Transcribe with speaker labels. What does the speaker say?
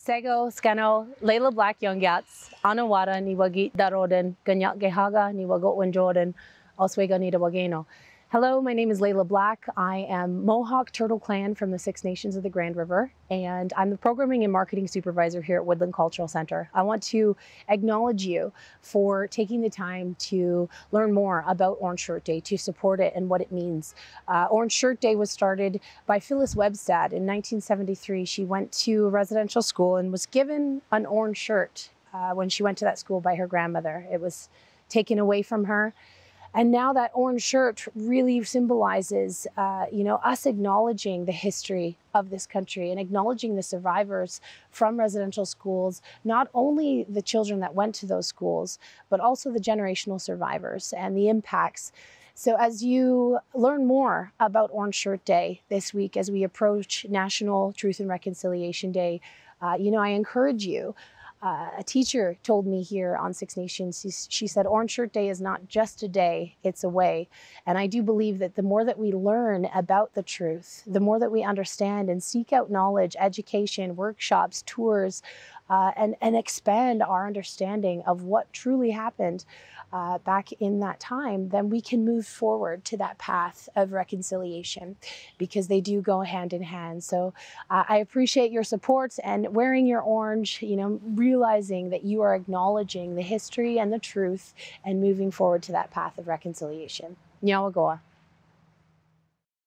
Speaker 1: Sego, Skano, Layla Black Young Yats, Anawada, niwagi Daroden, Ganyak Gehaga, Niwagot Jordan, Oswego Nidawageno. Hello, my name is Layla Black. I am Mohawk Turtle Clan from the Six Nations of the Grand River, and I'm the Programming and Marketing Supervisor here at Woodland Cultural Center. I want to acknowledge you for taking the time to learn more about Orange Shirt Day, to support it and what it means. Uh, Orange Shirt Day was started by Phyllis Webstad in 1973. She went to a residential school and was given an orange shirt uh, when she went to that school by her grandmother. It was taken away from her. And now that orange shirt really symbolizes, uh, you know, us acknowledging the history of this country and acknowledging the survivors from residential schools, not only the children that went to those schools, but also the generational survivors and the impacts. So, as you learn more about Orange Shirt Day this week, as we approach National Truth and Reconciliation Day, uh, you know, I encourage you uh, a teacher told me here on Six Nations, she, she said, Orange Shirt Day is not just a day, it's a way. And I do believe that the more that we learn about the truth, the more that we understand and seek out knowledge, education, workshops, tours, uh, and, and expand our understanding of what truly happened uh, back in that time, then we can move forward to that path of reconciliation because they do go hand in hand. So uh, I appreciate your support and wearing your orange, you know, realizing that you are acknowledging the history and the truth and moving forward to that path of reconciliation. Nyawagoa.